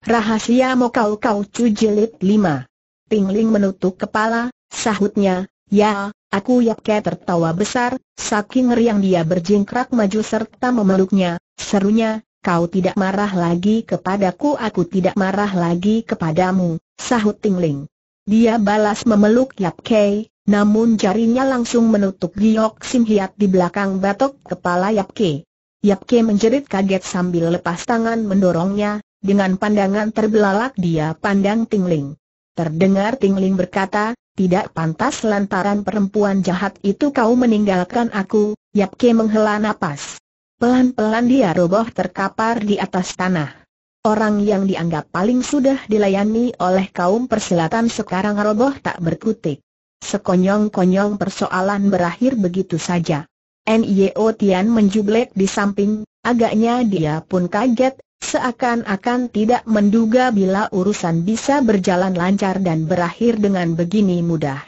Rahasia Mokau Kau Cu Jilid lima. Tingling menutup kepala, sahutnya, ya, aku Yapke tertawa besar, saking riang dia berjingkrak maju serta memeluknya, serunya, kau tidak marah lagi kepadaku aku tidak marah lagi kepadamu, sahut Tingling. Dia balas memeluk Yap namun jarinya langsung menutup giok Sim di belakang batok kepala Yap Yap Yapke menjerit kaget sambil lepas tangan mendorongnya, dengan pandangan terbelalak dia pandang Tingling. Terdengar Tingling berkata, tidak pantas lantaran perempuan jahat itu kau meninggalkan aku, Yap Ke menghela nafas. Pelan-pelan dia roboh terkapar di atas tanah. Orang yang dianggap paling sudah dilayani oleh kaum perselatan sekarang roboh tak berkutik. Sekonyong-konyong persoalan berakhir begitu saja. N.I.O. Tian menjublek di samping, agaknya dia pun kaget, Seakan-akan tidak menduga bila urusan bisa berjalan lancar dan berakhir dengan begini mudah.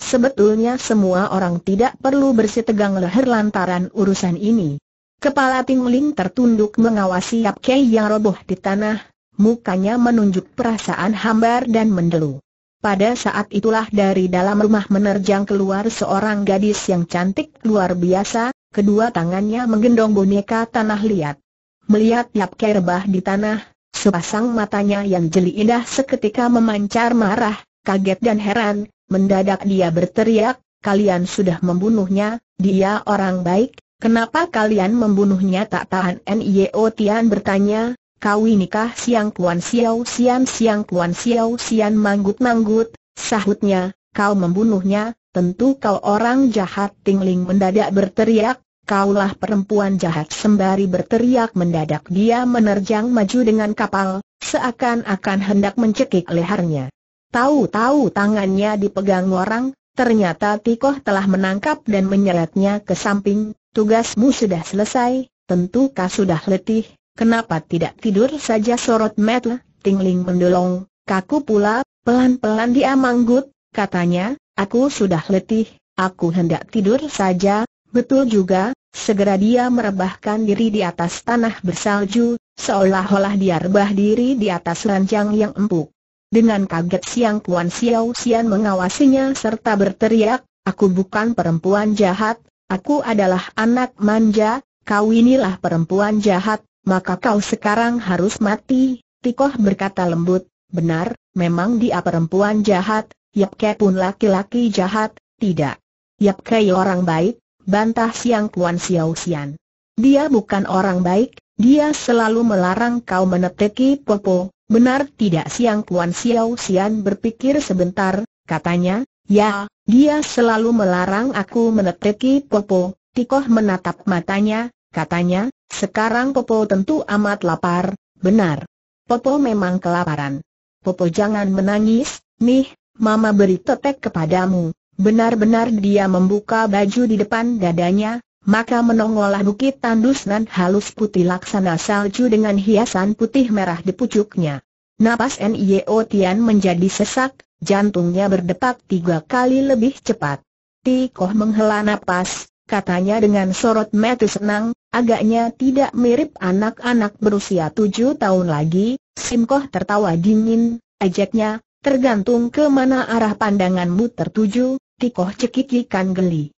Sebetulnya semua orang tidak perlu bersitegang leher lantaran urusan ini. Kepala Tingling tertunduk mengawasi Yap Kei yang roboh di tanah, mukanya menunjuk perasaan hambar dan mendelu. Pada saat itulah dari dalam rumah menerjang keluar seorang gadis yang cantik luar biasa, kedua tangannya menggendong boneka tanah liat. Melihat lap rebah di tanah, sepasang matanya yang jeli indah seketika memancar marah, kaget dan heran, mendadak dia berteriak, kalian sudah membunuhnya, dia orang baik, kenapa kalian membunuhnya tak tahan Nio Tian bertanya, kau nikah siang kuan siau sian siang kuan siau sian manggut-manggut, sahutnya, kau membunuhnya, tentu kau orang jahat tingling mendadak berteriak, Kaulah perempuan jahat sembari berteriak mendadak dia menerjang maju dengan kapal, seakan-akan hendak mencekik lehernya. Tahu-tahu tangannya dipegang orang, ternyata Tikoh telah menangkap dan menyeretnya ke samping, tugasmu sudah selesai, tentu kau sudah letih, kenapa tidak tidur saja sorot metel, tingling mendolong, kaku pula, pelan-pelan dia manggut, katanya, aku sudah letih, aku hendak tidur saja, Betul juga, segera dia merebahkan diri di atas tanah bersalju, seolah-olah dia rebah diri di atas ranjang yang empuk. Dengan kaget Siang Puan Xiao Xian mengawasinya serta berteriak, Aku bukan perempuan jahat, aku adalah anak manja, kau inilah perempuan jahat, maka kau sekarang harus mati, Tikoh berkata lembut, benar, memang dia perempuan jahat, Yap Ke pun laki-laki jahat, tidak. Yap Ke orang baik, bantah Siang Kuan Xiao Xian. Dia bukan orang baik, dia selalu melarang kau meneteki Popo, benar tidak Siang Kuan Xiao Xian berpikir sebentar, katanya, ya, dia selalu melarang aku meneteki Popo, Tikoh menatap matanya, katanya, sekarang Popo tentu amat lapar, benar. Popo memang kelaparan. Popo jangan menangis, nih, mama beri tetek kepadamu. Benar-benar dia membuka baju di depan dadanya, maka menongolah bukit tandus nan halus putih laksana salju dengan hiasan putih merah di pucuknya. Napas N.I.O. Tian menjadi sesak, jantungnya berdetak tiga kali lebih cepat. Tikoh menghela napas, katanya dengan sorot mata senang, agaknya tidak mirip anak-anak berusia tujuh tahun lagi, Simkoh tertawa dingin, ajaknya tergantung ke mana arah pandanganmu tertuju, Tikoh cekikikan geli.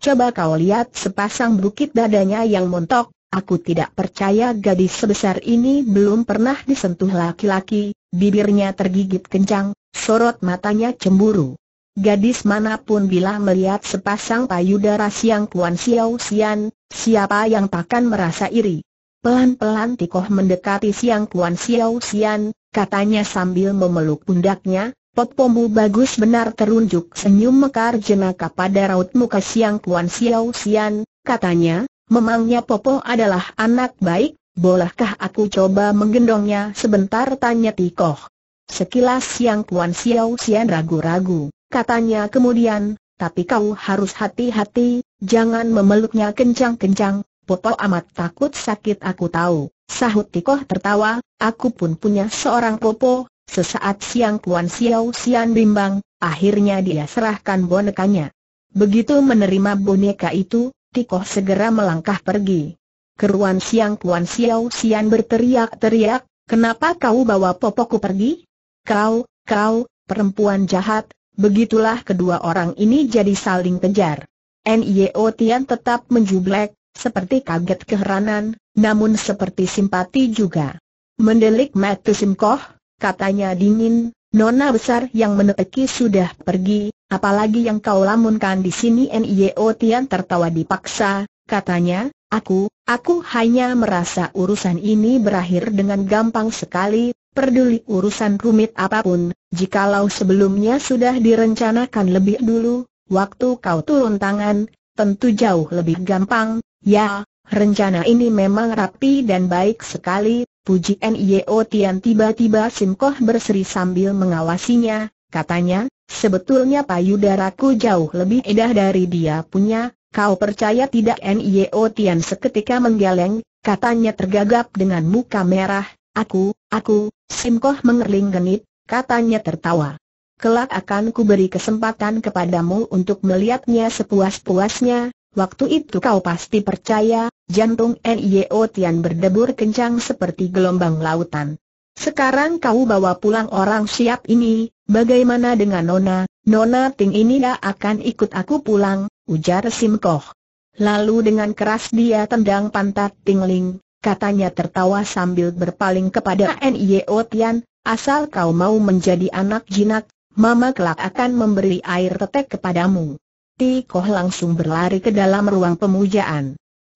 Coba kau lihat sepasang bukit dadanya yang montok, aku tidak percaya gadis sebesar ini belum pernah disentuh laki-laki, bibirnya tergigit kencang, sorot matanya cemburu. Gadis manapun bila melihat sepasang payudara siang Kuan Xiao Xian, siapa yang takkan merasa iri? Pelan-pelan Tikoh mendekati siang Kuan Xiao Xian, katanya sambil memeluk pundaknya, Potpomu bagus benar terunjuk senyum mekar jenaka pada raut muka Siang Kuan Xiao Sian, katanya, memangnya Popo adalah anak baik, bolehkah aku coba menggendongnya sebentar tanya Tikoh. Sekilas Siang Kuan Xiao Sian ragu-ragu, katanya kemudian, tapi kau harus hati-hati, jangan memeluknya kencang-kencang, Popo amat takut sakit aku tahu, sahut Tikoh tertawa, aku pun punya seorang Popo, Sesaat siang Kuan Xiao Xian bimbang, akhirnya dia serahkan bonekanya. Begitu menerima boneka itu, Tiko segera melangkah pergi. Keruan siang Kuan Xiao Xian berteriak-teriak, kenapa kau bawa popokku pergi? Kau, kau, perempuan jahat, begitulah kedua orang ini jadi saling kejar. Nio Tian tetap menjublek, seperti kaget keheranan, namun seperti simpati juga. Mendelik Matu Simkoh, katanya dingin, Nona besar yang menepi sudah pergi, apalagi yang kau lamunkan di sini Nio Tian tertawa dipaksa, katanya, aku, aku hanya merasa urusan ini berakhir dengan gampang sekali, Perduli urusan rumit apapun, jikalau sebelumnya sudah direncanakan lebih dulu, waktu kau turun tangan, tentu jauh lebih gampang, ya, rencana ini memang rapi dan baik sekali, Puji Nio Tian tiba-tiba Simkoh berseri sambil mengawasinya, katanya, sebetulnya payudaraku jauh lebih indah dari dia punya, kau percaya tidak Nio Tian seketika menggeleng, katanya tergagap dengan muka merah, aku, aku, Simkoh mengerling genit, katanya tertawa. Kelak akan kuberi kesempatan kepadamu untuk melihatnya sepuas-puasnya, waktu itu kau pasti percaya, Jantung Nio Tian berdebur kencang seperti gelombang lautan. Sekarang kau bawa pulang orang siap ini, bagaimana dengan Nona? Nona Ting ini tak akan ikut aku pulang, ujar Sim Koh. Lalu dengan keras dia tendang pantat Ting Ling, katanya tertawa sambil berpaling kepada Nio Tian, asal kau mau menjadi anak jinak, Mama kelak akan memberi air tetek kepadamu. Ti Koh langsung berlari ke dalam ruang pemujaan.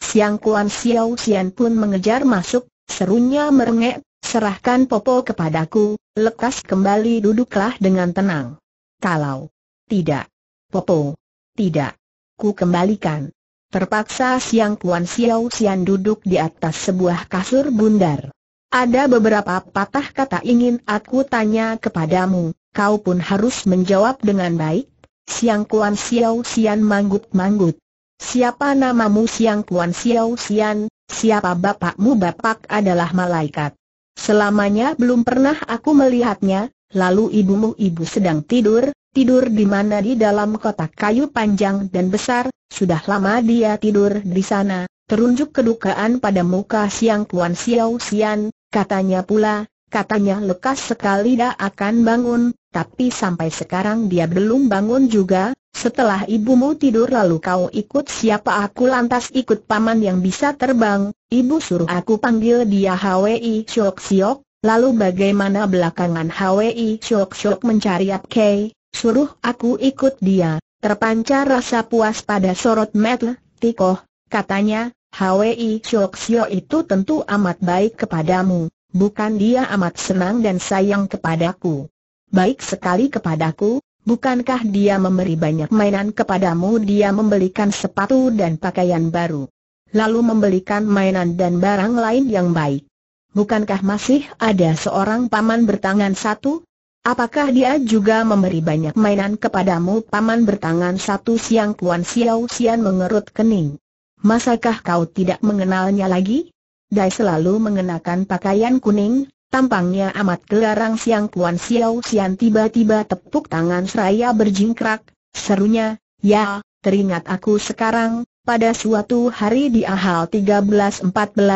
Siang Kuan Xiao Xian pun mengejar masuk, serunya merengek, serahkan Popo kepadaku, lekas kembali duduklah dengan tenang. Kalau tidak, Popo, tidak, ku kembalikan. Terpaksa Siang Kuan Xiao Xian duduk di atas sebuah kasur bundar. Ada beberapa patah kata ingin aku tanya kepadamu, kau pun harus menjawab dengan baik. Siang Kuan Xiao Xian manggut-manggut. Siapa namamu Siang Kuan Xiao Xian, siapa bapakmu bapak adalah malaikat. Selamanya belum pernah aku melihatnya, lalu ibumu ibu sedang tidur, tidur di mana di dalam kotak kayu panjang dan besar, sudah lama dia tidur di sana, terunjuk kedukaan pada muka Siang Kuan Xiao Xian, katanya pula, Katanya lekas sekali dia akan bangun, tapi sampai sekarang dia belum bangun juga, setelah ibumu tidur lalu kau ikut siapa aku lantas ikut paman yang bisa terbang, ibu suruh aku panggil dia Hwi Chok lalu bagaimana belakangan Hwi Chok Siok mencari Apkei, suruh aku ikut dia, terpancar rasa puas pada sorot Metle, Tiko, katanya, Hwi Chok itu tentu amat baik kepadamu bukan dia amat senang dan sayang kepadaku. Baik sekali kepadaku, bukankah dia memberi banyak mainan kepadamu dia membelikan sepatu dan pakaian baru. Lalu membelikan mainan dan barang lain yang baik. Bukankah masih ada seorang paman bertangan satu? Apakah dia juga memberi banyak mainan kepadamu paman bertangan satu siang Kuan Xiao Sian mengerut kening? Masakah kau tidak mengenalnya lagi? Dai selalu mengenakan pakaian kuning, tampangnya amat gelarang siang Puan Siau Sian tiba-tiba tepuk tangan seraya berjingkrak, serunya, ya, teringat aku sekarang, pada suatu hari di ahal 13-14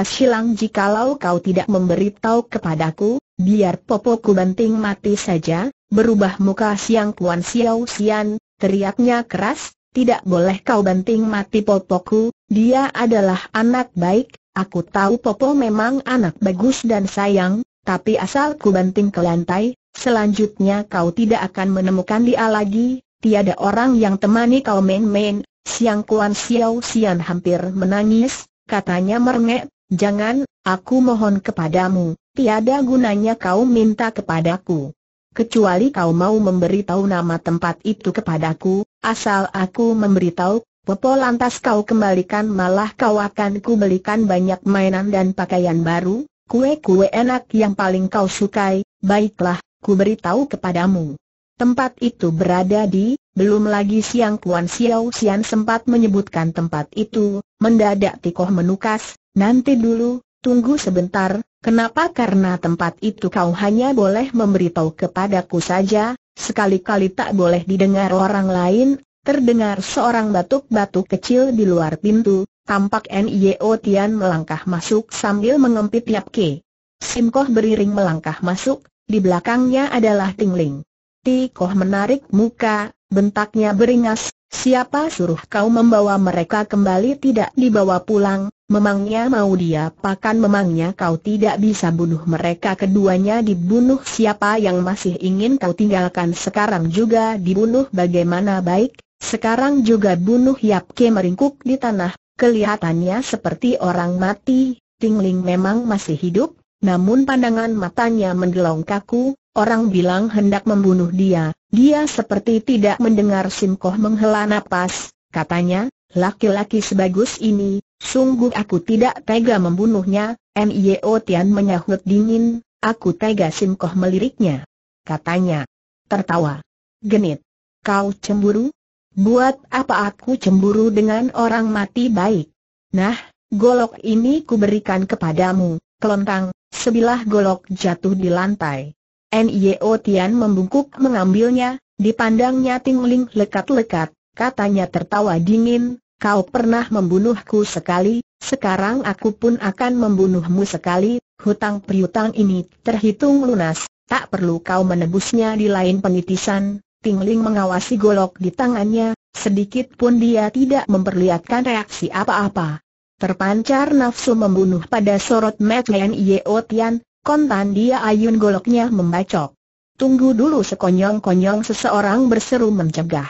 silang jikalau kau tidak memberitahu kepadaku, biar popoku banting mati saja, berubah muka siang Puan Siau Sian, teriaknya keras, tidak boleh kau banting mati popoku, dia adalah anak baik, Aku tahu Popo memang anak bagus dan sayang, tapi asal ku banting ke lantai, selanjutnya kau tidak akan menemukan dia lagi, tiada orang yang temani kau main-main. Siang Kuan Xiao Xian hampir menangis, katanya merengek, jangan, aku mohon kepadamu, tiada gunanya kau minta kepadaku. Kecuali kau mau memberitahu nama tempat itu kepadaku, asal aku memberitahu, Popo lantas kau kembalikan malah kau akan ku belikan banyak mainan dan pakaian baru, kue-kue enak yang paling kau sukai, baiklah, ku beritahu kepadamu. Tempat itu berada di, belum lagi siang Kuan Xiao Xian sempat menyebutkan tempat itu, mendadak Tikoh menukas, nanti dulu, tunggu sebentar, kenapa karena tempat itu kau hanya boleh memberitahu kepadaku saja, sekali-kali tak boleh didengar orang lain, Terdengar seorang batuk-batuk kecil di luar pintu, tampak N.I.O. Tian melangkah masuk sambil mengempit Yap Ke. Sim beriring melangkah masuk, di belakangnya adalah Ting Ling. Ti Koh menarik muka, bentaknya beringas, siapa suruh kau membawa mereka kembali tidak dibawa pulang, memangnya mau dia pakan memangnya kau tidak bisa bunuh mereka keduanya dibunuh siapa yang masih ingin kau tinggalkan sekarang juga dibunuh bagaimana baik, sekarang juga bunuh Yapke meringkuk di tanah, kelihatannya seperti orang mati, Tingling memang masih hidup, namun pandangan matanya mendelong kaku, orang bilang hendak membunuh dia, dia seperti tidak mendengar Simkoh menghela napas, katanya, laki-laki sebagus ini, sungguh aku tidak tega membunuhnya, Nio Tian menyahut dingin, aku tega Simkoh meliriknya. Katanya, tertawa, genit, kau cemburu? Buat apa aku cemburu dengan orang mati baik? Nah, golok ini kuberikan kepadamu, kelontang, sebilah golok jatuh di lantai. Nio Tian membungkuk mengambilnya, dipandangnya tingling lekat-lekat, katanya tertawa dingin, kau pernah membunuhku sekali, sekarang aku pun akan membunuhmu sekali, hutang priutang ini terhitung lunas, tak perlu kau menebusnya di lain penitisan, Tingling mengawasi golok di tangannya, sedikit pun dia tidak memperlihatkan reaksi apa-apa. Terpancar nafsu membunuh pada sorot Matlian Yeo Tian, kontan dia ayun goloknya membacok. Tunggu dulu sekonyong-konyong seseorang berseru mencegah.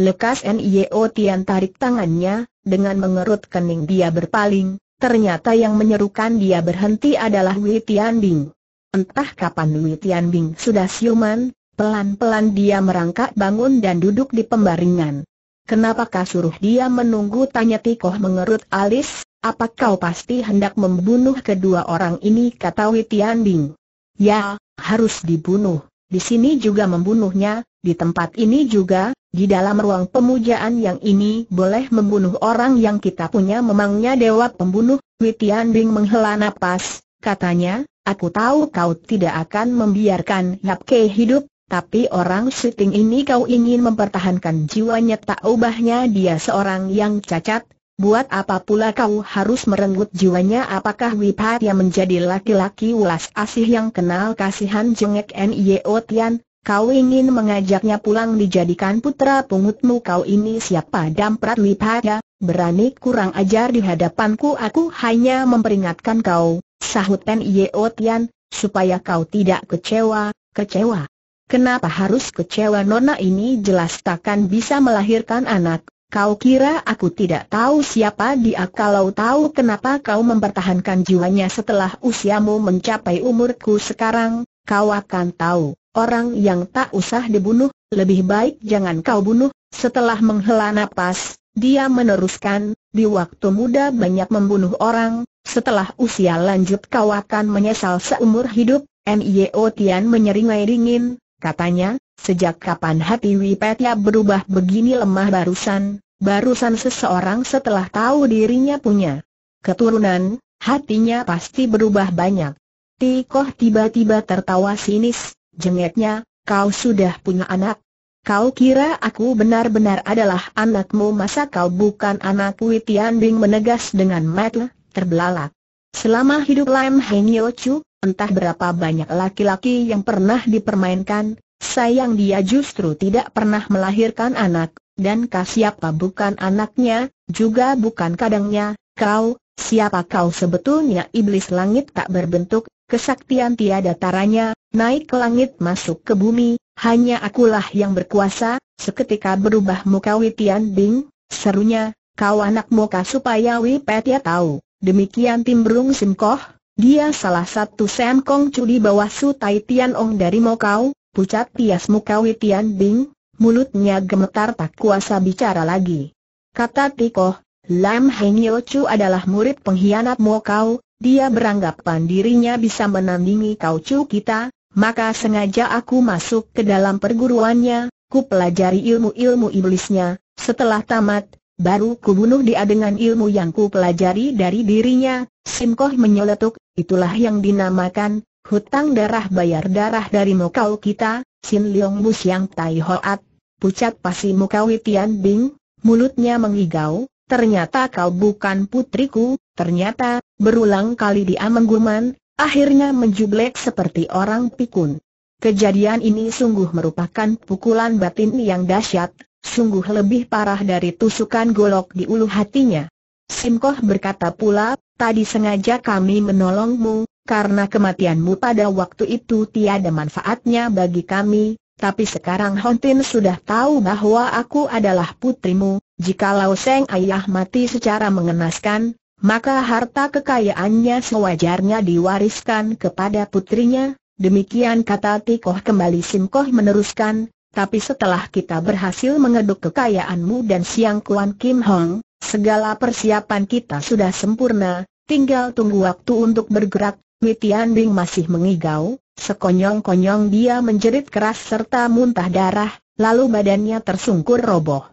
Lekas Nio Tian tarik tangannya, dengan mengerut kening dia berpaling, ternyata yang menyerukan dia berhenti adalah Wei Tian Bing. Entah kapan Wei Tian Bing sudah siuman, Pelan-pelan dia merangkak bangun dan duduk di pembaringan. Kenapakah suruh dia menunggu tanya Tikoh mengerut alis, apa kau pasti hendak membunuh kedua orang ini kata Witian Bing. Ya, harus dibunuh, di sini juga membunuhnya, di tempat ini juga, di dalam ruang pemujaan yang ini boleh membunuh orang yang kita punya memangnya dewa pembunuh, Witian Bing menghela napas, katanya, Aku tahu kau tidak akan membiarkan Yap Ke hidup, tapi orang syuting ini kau ingin mempertahankan jiwanya tak ubahnya dia seorang yang cacat, buat apa pula kau harus merenggut jiwanya apakah Wipat yang menjadi laki-laki ulas asih yang kenal kasihan jengek N.I.O. Tian, kau ingin mengajaknya pulang dijadikan putra pungutmu kau ini siapa damprat Wipaya, berani kurang ajar di hadapanku aku hanya memperingatkan kau, sahut N.I.O. Tian, supaya kau tidak kecewa, kecewa. Kenapa harus kecewa Nona ini jelas takkan bisa melahirkan anak, kau kira aku tidak tahu siapa dia kalau tahu kenapa kau mempertahankan jiwanya setelah usiamu mencapai umurku sekarang, kau akan tahu, orang yang tak usah dibunuh, lebih baik jangan kau bunuh, setelah menghela nafas, dia meneruskan, di waktu muda banyak membunuh orang, setelah usia lanjut kau akan menyesal seumur hidup, Nio Tian menyeringai dingin, katanya, sejak kapan hati Wipetia ya berubah begini lemah barusan, barusan seseorang setelah tahu dirinya punya keturunan, hatinya pasti berubah banyak. Tikoh tiba-tiba tertawa sinis, jengeknya, kau sudah punya anak. Kau kira aku benar-benar adalah anakmu masa kau bukan anak Witian Bing menegas dengan mata terbelalak. Selama hidup Lam Heng Yo Chu, entah berapa banyak laki-laki yang pernah dipermainkan, sayang dia justru tidak pernah melahirkan anak, dan kau siapa bukan anaknya, juga bukan kadangnya, kau, siapa kau sebetulnya iblis langit tak berbentuk, kesaktian tiada taranya, naik ke langit masuk ke bumi, hanya akulah yang berkuasa, seketika berubah muka Witian Bing, serunya, kau anak muka supaya Wipetia tahu. Demikian Timbrung Koh, dia salah satu Sam Kong Chu di bawah Su Tai Tian Ong dari Mokau, pucat tias muka Tian Bing, mulutnya gemetar tak kuasa bicara lagi. Kata Ti Koh, Lam Heng Yeo Chu adalah murid pengkhianat Mokau, dia beranggapan dirinya bisa menandingi Kau Chu kita, maka sengaja aku masuk ke dalam perguruannya, ku pelajari ilmu-ilmu iblisnya, setelah tamat, Baru kubunuh dia dengan ilmu yang ku pelajari dari dirinya, Simkoh menyeletuk, itulah yang dinamakan, hutang darah bayar darah dari mukau kita, Sin Leong Bu Siang Tai Hoat, pucat pasi mukau Tian Bing, mulutnya mengigau, ternyata kau bukan putriku, ternyata, berulang kali dia mengguman, akhirnya menjublek seperti orang pikun. Kejadian ini sungguh merupakan pukulan batin yang dahsyat, sungguh lebih parah dari tusukan golok di ulu hatinya. Simkoh berkata pula, tadi sengaja kami menolongmu, karena kematianmu pada waktu itu tiada manfaatnya bagi kami, tapi sekarang Hontin sudah tahu bahwa aku adalah putrimu, jikalau Seng Ayah mati secara mengenaskan, maka harta kekayaannya sewajarnya diwariskan kepada putrinya, demikian kata Tikoh kembali Simkoh meneruskan, tapi setelah kita berhasil mengeduk kekayaanmu dan Siang Kuan Kim Hong, segala persiapan kita sudah sempurna, tinggal tunggu waktu untuk bergerak. Mitian Bing masih mengigau, sekonyong-konyong dia menjerit keras serta muntah darah, lalu badannya tersungkur roboh.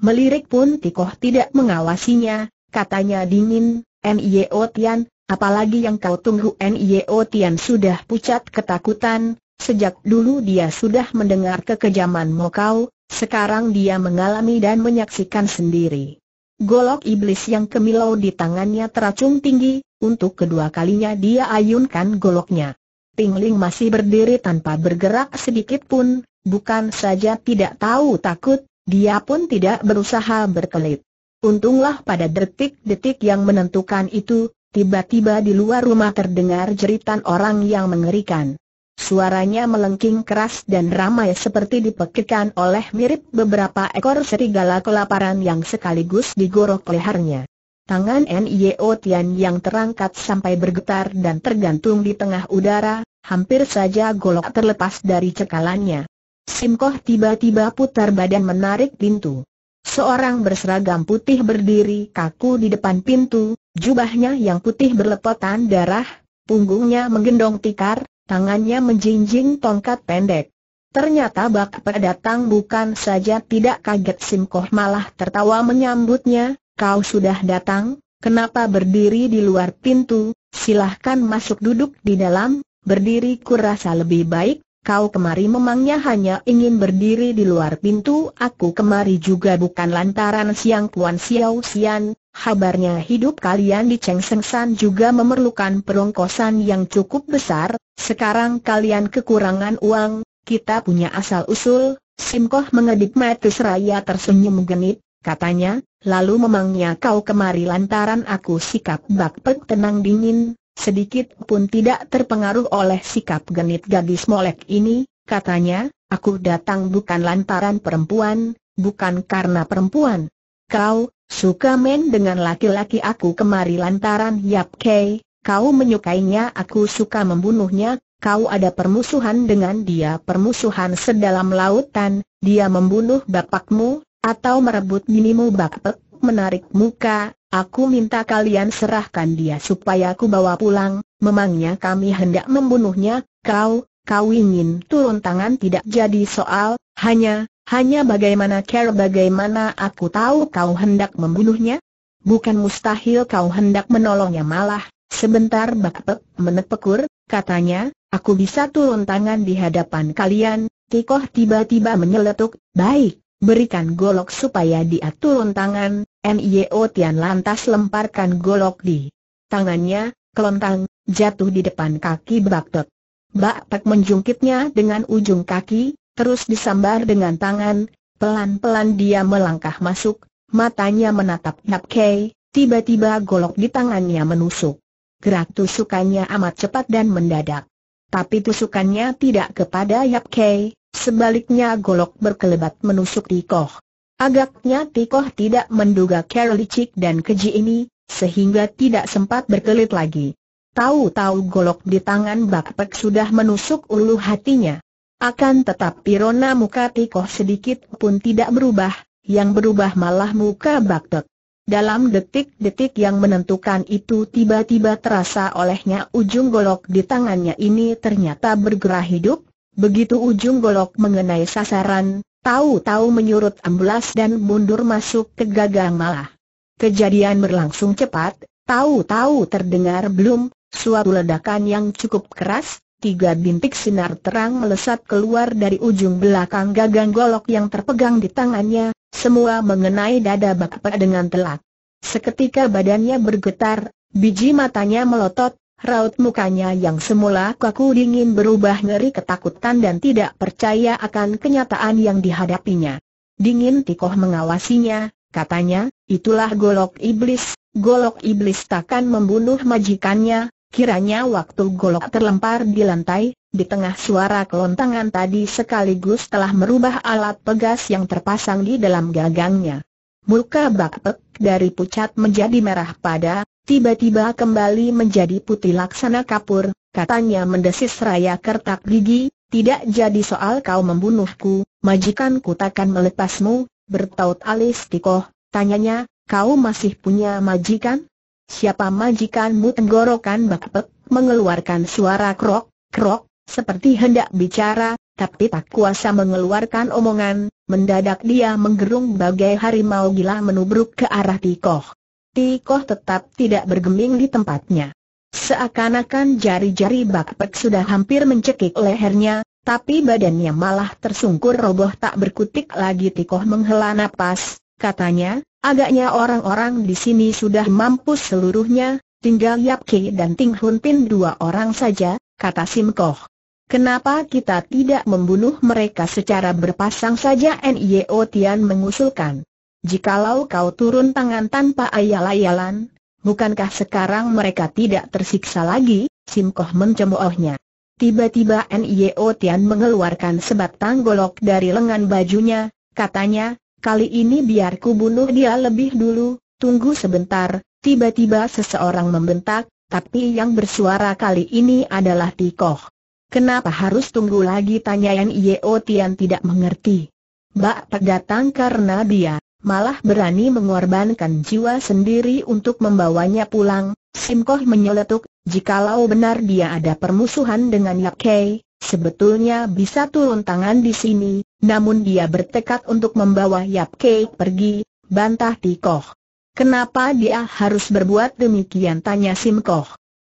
Melirik pun Tikoh tidak mengawasinya, katanya dingin, Nio Tian, apalagi yang kau tunggu Nio Tian sudah pucat ketakutan, Sejak dulu dia sudah mendengar kekejaman Mokau, sekarang dia mengalami dan menyaksikan sendiri. Golok iblis yang kemilau di tangannya teracung tinggi, untuk kedua kalinya dia ayunkan goloknya. Tingling masih berdiri tanpa bergerak sedikit pun, bukan saja tidak tahu takut, dia pun tidak berusaha berkelit. Untunglah pada detik-detik yang menentukan itu, tiba-tiba di luar rumah terdengar jeritan orang yang mengerikan. Suaranya melengking keras dan ramai seperti dipekikan oleh mirip beberapa ekor serigala kelaparan yang sekaligus digorok lehernya. Tangan Nio Tian yang terangkat sampai bergetar dan tergantung di tengah udara, hampir saja golok terlepas dari cekalannya. Simkoh tiba-tiba putar badan menarik pintu. Seorang berseragam putih berdiri kaku di depan pintu, jubahnya yang putih berlepotan darah, punggungnya menggendong tikar, Tangannya menjinjing tongkat pendek. Ternyata bak datang bukan saja tidak kaget Sim Koh malah tertawa menyambutnya, kau sudah datang, kenapa berdiri di luar pintu, silahkan masuk duduk di dalam, berdiri kurasa lebih baik, kau kemari memangnya hanya ingin berdiri di luar pintu, aku kemari juga bukan lantaran siang Kuan Siau Sian. Habarnya hidup kalian di Cheng Seng San juga memerlukan perongkosan yang cukup besar, sekarang kalian kekurangan uang, kita punya asal-usul, Simkoh mengedip mata seraya tersenyum genit, katanya, lalu memangnya kau kemari lantaran aku sikap bak pek tenang dingin, sedikit pun tidak terpengaruh oleh sikap genit gadis molek ini, katanya, aku datang bukan lantaran perempuan, bukan karena perempuan. Kau, Suka main dengan laki-laki aku kemari lantaran Yap Kei, kau menyukainya aku suka membunuhnya, kau ada permusuhan dengan dia permusuhan sedalam lautan, dia membunuh bapakmu, atau merebut minimu bapak, e, menarik muka, Aku minta kalian serahkan dia supaya aku bawa pulang, memangnya kami hendak membunuhnya, kau, kau ingin turun tangan tidak jadi soal, hanya, hanya bagaimana care bagaimana aku tahu kau hendak membunuhnya? Bukan mustahil kau hendak menolongnya malah, sebentar bakpek menepekur, katanya, aku bisa turun tangan di hadapan kalian, Tikoh tiba-tiba menyeletuk, baik, berikan golok supaya dia turun tangan, Nio Tian lantas lemparkan golok di tangannya, kelontang, jatuh di depan kaki bakpek. Bakpek menjungkitnya dengan ujung kaki, terus disambar dengan tangan, pelan-pelan dia melangkah masuk, matanya menatap Nap Kei, tiba-tiba golok di tangannya menusuk. Gerak tusukannya amat cepat dan mendadak. Tapi tusukannya tidak kepada Yap Kei, sebaliknya golok berkelebat menusuk Tikoh. Agaknya Tikoh tidak menduga Carol licik dan keji ini, sehingga tidak sempat berkelit lagi. Tahu-tahu golok di tangan Bakpek sudah menusuk ulu hatinya. Akan tetapi rona muka Tikoh sedikit pun tidak berubah, yang berubah malah muka Baktek. Dalam detik-detik yang menentukan itu tiba-tiba terasa olehnya ujung golok di tangannya ini ternyata bergerak hidup, begitu ujung golok mengenai sasaran, tahu-tahu menyurut ambulas dan mundur masuk ke gagang malah. Kejadian berlangsung cepat, tahu-tahu terdengar belum, suatu ledakan yang cukup keras, tiga bintik sinar terang melesat keluar dari ujung belakang gagang golok yang terpegang di tangannya, semua mengenai dada bakpe dengan telak. Seketika badannya bergetar, biji matanya melotot, raut mukanya yang semula kaku dingin berubah ngeri ketakutan dan tidak percaya akan kenyataan yang dihadapinya. Dingin Tikoh mengawasinya, katanya, itulah golok iblis, golok iblis takkan membunuh majikannya, Kiranya waktu golok terlempar di lantai, di tengah suara kelontangan tadi sekaligus telah merubah alat pegas yang terpasang di dalam gagangnya. Muka Bakpek dari pucat menjadi merah pada, tiba-tiba kembali menjadi putih laksana kapur, katanya mendesis raya kertak gigi, tidak jadi soal kau membunuhku, majikanku takkan melepasmu, bertaut alis tikoh, tanyanya, kau masih punya majikan? Siapa majikanmu tenggorokan bakpek, mengeluarkan suara krok, krok, seperti hendak bicara, tapi tak kuasa mengeluarkan omongan, mendadak dia menggerung bagai harimau gila menubruk ke arah Tikoh. Tikoh tetap tidak bergeming di tempatnya. Seakan-akan jari-jari bakpek sudah hampir mencekik lehernya, tapi badannya malah tersungkur roboh tak berkutik lagi Tikoh menghela napas, katanya, agaknya orang-orang di sini sudah mampus seluruhnya, tinggal Yap Ki dan Ting Hun Pin dua orang saja, kata Sim Koh. Kenapa kita tidak membunuh mereka secara berpasang saja Nio Tian mengusulkan. Jikalau kau turun tangan tanpa ayal-ayalan, bukankah sekarang mereka tidak tersiksa lagi? Sim Koh mencemoohnya. Tiba-tiba Nio Tian mengeluarkan sebatang golok dari lengan bajunya, katanya, kali ini biar ku bunuh dia lebih dulu, tunggu sebentar, tiba-tiba seseorang membentak, tapi yang bersuara kali ini adalah Tikoh. Kenapa harus tunggu lagi Tanyain Yeo Tian tidak mengerti. Bak Pek datang karena dia, malah berani mengorbankan jiwa sendiri untuk membawanya pulang, Simkoh menyeletuk, jikalau benar dia ada permusuhan dengan Yap Kei, sebetulnya bisa turun tangan di sini, namun dia bertekad untuk membawa Yap Kei pergi, bantah Tikoh. Kenapa dia harus berbuat demikian tanya Sim Koh.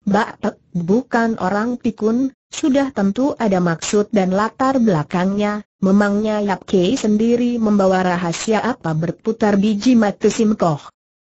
Bak Pek bukan orang pikun, sudah tentu ada maksud dan latar belakangnya, memangnya Yap Kei sendiri membawa rahasia apa berputar biji mata Sim Koh.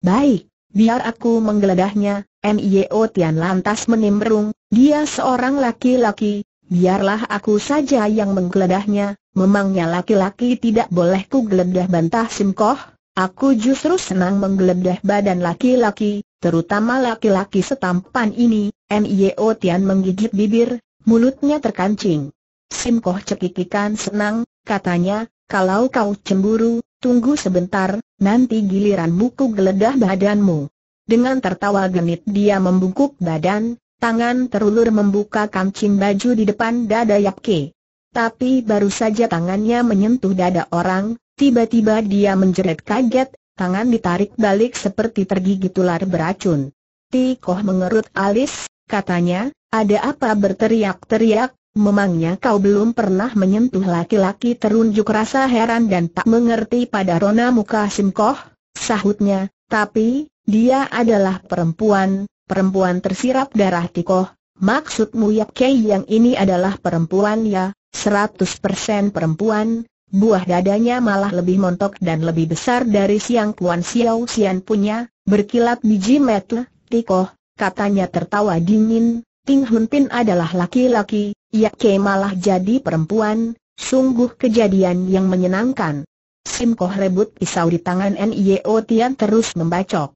Baik, biar aku menggeledahnya, Mio Tian lantas menimbrung, dia seorang laki-laki, biarlah aku saja yang menggeledahnya, memangnya laki-laki tidak boleh ku geledah bantah Simkoh, aku justru senang menggeledah badan laki-laki, terutama laki-laki setampan ini, Nio Tian menggigit bibir, mulutnya terkancing. Simkoh cekikikan senang, katanya, kalau kau cemburu, tunggu sebentar, nanti giliran buku geledah badanmu. Dengan tertawa genit dia membungkuk badan, Tangan terulur membuka kancing baju di depan dada Yap Ke. Tapi baru saja tangannya menyentuh dada orang, tiba-tiba dia menjerit kaget, tangan ditarik balik seperti tergigit ular beracun. Tikoh mengerut alis, katanya, ada apa berteriak-teriak, memangnya kau belum pernah menyentuh laki-laki terunjuk rasa heran dan tak mengerti pada rona muka Simkoh, sahutnya, tapi, dia adalah perempuan, Perempuan tersirap darah tikoh, maksudmu Yap Kei yang ini adalah perempuan ya, 100% perempuan, buah dadanya malah lebih montok dan lebih besar dari siang Kuan Xiao sian punya, berkilat biji metle, tikoh, katanya tertawa dingin, Ting Hun Pin adalah laki-laki, Yap Kei malah jadi perempuan, sungguh kejadian yang menyenangkan. Sim Koh rebut pisau di tangan Nio Tian terus membacok.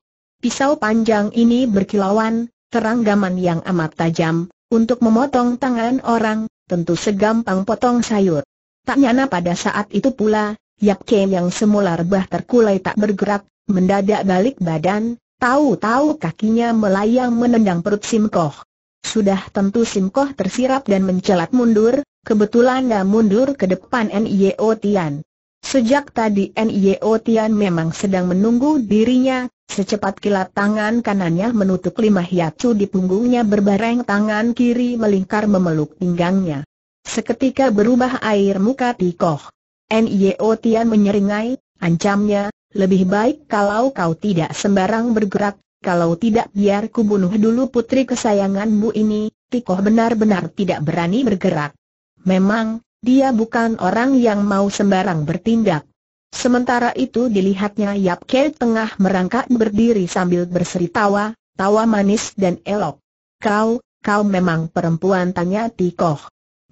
Pisau panjang ini berkilauan, teranggaman yang amat tajam, untuk memotong tangan orang, tentu segampang potong sayur. Tak nyana pada saat itu pula, Yap Ke yang semula rebah terkulai tak bergerak, mendadak balik badan, tahu-tahu kakinya melayang menendang perut Simkoh. Sudah tentu Simkoh tersirap dan mencelat mundur, kebetulan dia mundur ke depan Nio Tian. Sejak tadi Nio Tian memang sedang menunggu dirinya, secepat kilat tangan kanannya menutup lima hiacu di punggungnya berbareng tangan kiri melingkar memeluk pinggangnya. Seketika berubah air muka Tikoh. Nio Tian menyeringai, ancamnya, lebih baik kalau kau tidak sembarang bergerak, kalau tidak biar ku bunuh dulu putri kesayanganmu ini, Tikoh benar-benar tidak berani bergerak. Memang, dia bukan orang yang mau sembarang bertindak. Sementara itu dilihatnya Yap Ke tengah merangkak berdiri sambil berseri tawa, tawa manis dan elok. Kau, kau memang perempuan tanya Tikoh.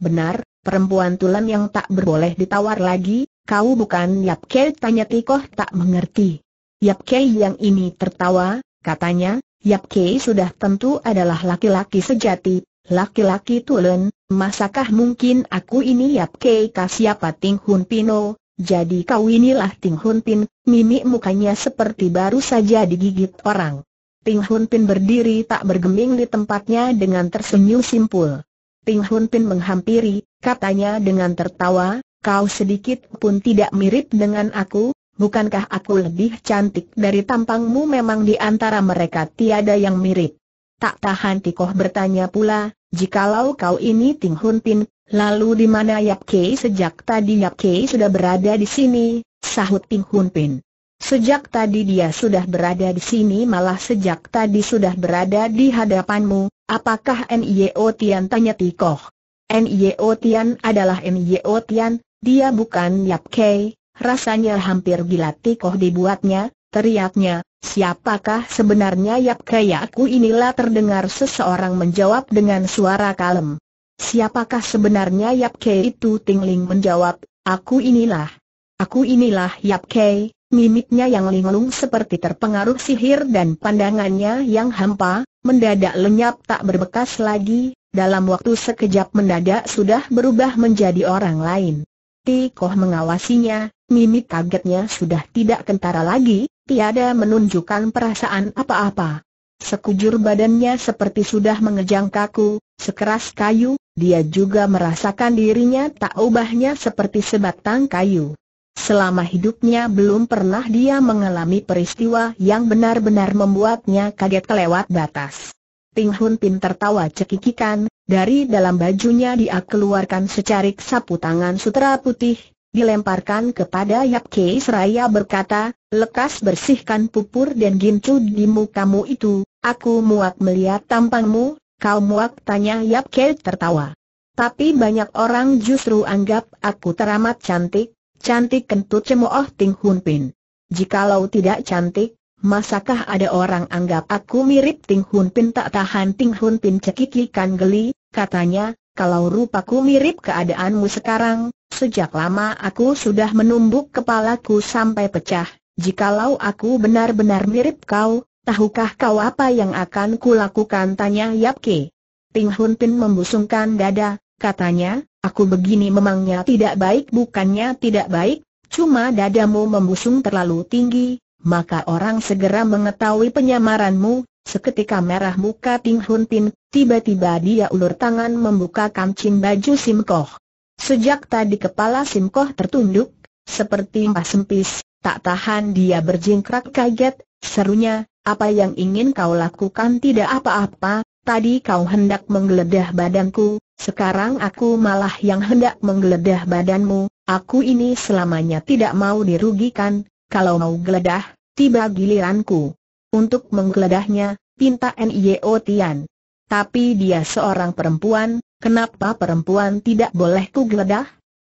Benar, perempuan tulen yang tak berboleh ditawar lagi, kau bukan Yap Ke tanya Tikoh tak mengerti. Yap Ke yang ini tertawa, katanya, Yap Ke sudah tentu adalah laki-laki sejati, Laki-laki tulen, masakah mungkin aku ini Yap Kei siapa Ting Hun Pino, oh? jadi kau inilah Ting Hun Pin, mimik mukanya seperti baru saja digigit orang. Ting Hun Pin berdiri tak bergeming di tempatnya dengan tersenyum simpul. Ting Hun Pin menghampiri, katanya dengan tertawa, kau sedikit pun tidak mirip dengan aku, bukankah aku lebih cantik dari tampangmu memang di antara mereka tiada yang mirip. Tak tahan Tikoh bertanya pula, jikalau kau ini Ting Hun Pin, lalu di mana Yap Kei sejak tadi Yap Kei sudah berada di sini, sahut Ting Hun Pin. Sejak tadi dia sudah berada di sini malah sejak tadi sudah berada di hadapanmu, apakah N.I.O. Tian tanya Tikoh. N.I.O. Tian adalah N.I.O. Tian, dia bukan Yap Kei, rasanya hampir gila Tikoh dibuatnya, teriaknya, Siapakah sebenarnya Yap aku inilah terdengar seseorang menjawab dengan suara kalem. Siapakah sebenarnya Yap Kei itu Tingling menjawab, aku inilah. Aku inilah Yap Kei, mimiknya yang linglung seperti terpengaruh sihir dan pandangannya yang hampa, mendadak lenyap tak berbekas lagi, dalam waktu sekejap mendadak sudah berubah menjadi orang lain. Tikoh mengawasinya, mimik kagetnya sudah tidak kentara lagi, tiada menunjukkan perasaan apa-apa. Sekujur badannya seperti sudah mengejang kaku, sekeras kayu, dia juga merasakan dirinya tak ubahnya seperti sebatang kayu. Selama hidupnya belum pernah dia mengalami peristiwa yang benar-benar membuatnya kaget kelewat batas. Ting Hun Pin tertawa cekikikan, dari dalam bajunya dia keluarkan secarik sapu tangan sutera putih, dilemparkan kepada Yap Kei seraya berkata, lekas bersihkan pupur dan gincu di mukamu itu, aku muak melihat tampangmu, kau muak tanya Yap Kei tertawa. Tapi banyak orang justru anggap aku teramat cantik, cantik kentut cemooh Ting Hun Pin. Jikalau tidak cantik, masakah ada orang anggap aku mirip Ting Hun Pin tak tahan Ting Hun Pin cekikikan geli, katanya, kalau rupaku mirip keadaanmu sekarang, Sejak lama aku sudah menumbuk kepalaku sampai pecah. Jikalau aku benar-benar mirip kau, tahukah kau apa yang akan kulakukan? Tanya Yap Ke. Ting Hun Pin membusungkan dada, katanya, aku begini memangnya tidak baik bukannya tidak baik, cuma dadamu membusung terlalu tinggi, maka orang segera mengetahui penyamaranmu, Seketika merah muka Ting Hun Pin, tiba-tiba dia ulur tangan membuka kancing baju Sim Simkoh. Sejak tadi kepala Simkoh tertunduk, seperti mbah sempis, tak tahan dia berjingkrak kaget, serunya, apa yang ingin kau lakukan tidak apa-apa, tadi kau hendak menggeledah badanku, sekarang aku malah yang hendak menggeledah badanmu, aku ini selamanya tidak mau dirugikan, kalau mau geledah, tiba giliranku. Untuk menggeledahnya, pinta Nio Tian. Tapi dia seorang perempuan, Kenapa perempuan tidak boleh kugeledah?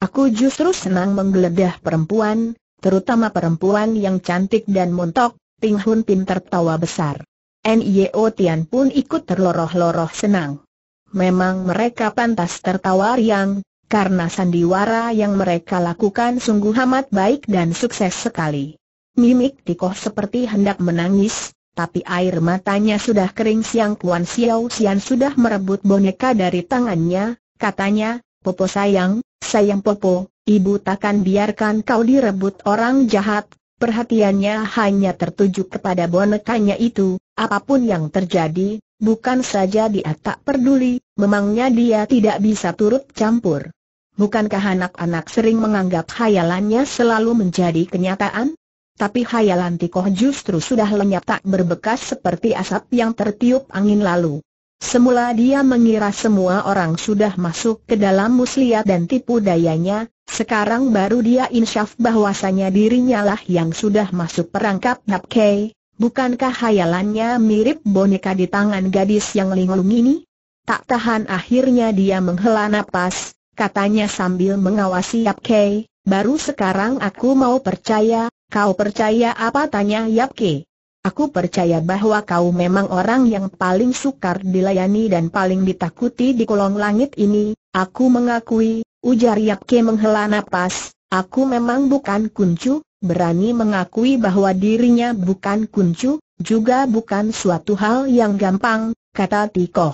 Aku justru senang menggeledah perempuan, terutama perempuan yang cantik dan montok, Ting Hun Pin tertawa besar. Nio Tian pun ikut terloroh-loroh senang. Memang mereka pantas tertawa riang, karena sandiwara yang mereka lakukan sungguh amat baik dan sukses sekali. Mimik Tikoh seperti hendak menangis, tapi air matanya sudah kering Siang Kuan Xiao Xian sudah merebut boneka dari tangannya, katanya, Popo sayang, sayang Popo, ibu takkan biarkan kau direbut orang jahat, perhatiannya hanya tertuju kepada bonekanya itu, apapun yang terjadi, bukan saja dia tak peduli, memangnya dia tidak bisa turut campur. Bukankah anak-anak sering menganggap khayalannya selalu menjadi kenyataan? Tapi hayalan Tikoh justru sudah lenyap tak berbekas seperti asap yang tertiup angin lalu. Semula dia mengira semua orang sudah masuk ke dalam muslihat dan tipu dayanya, sekarang baru dia insyaf bahwasanya dirinya lah yang sudah masuk perangkap Napkei, bukankah hayalannya mirip boneka di tangan gadis yang linglung ini? Tak tahan akhirnya dia menghela napas, katanya sambil mengawasi Napkei, baru sekarang aku mau percaya, Kau percaya apa tanya Yap Ke? Aku percaya bahwa kau memang orang yang paling sukar dilayani dan paling ditakuti di kolong langit ini, aku mengakui, ujar Yap Ke menghela nafas. aku memang bukan kuncu, berani mengakui bahwa dirinya bukan kuncu, juga bukan suatu hal yang gampang, kata Tikoh.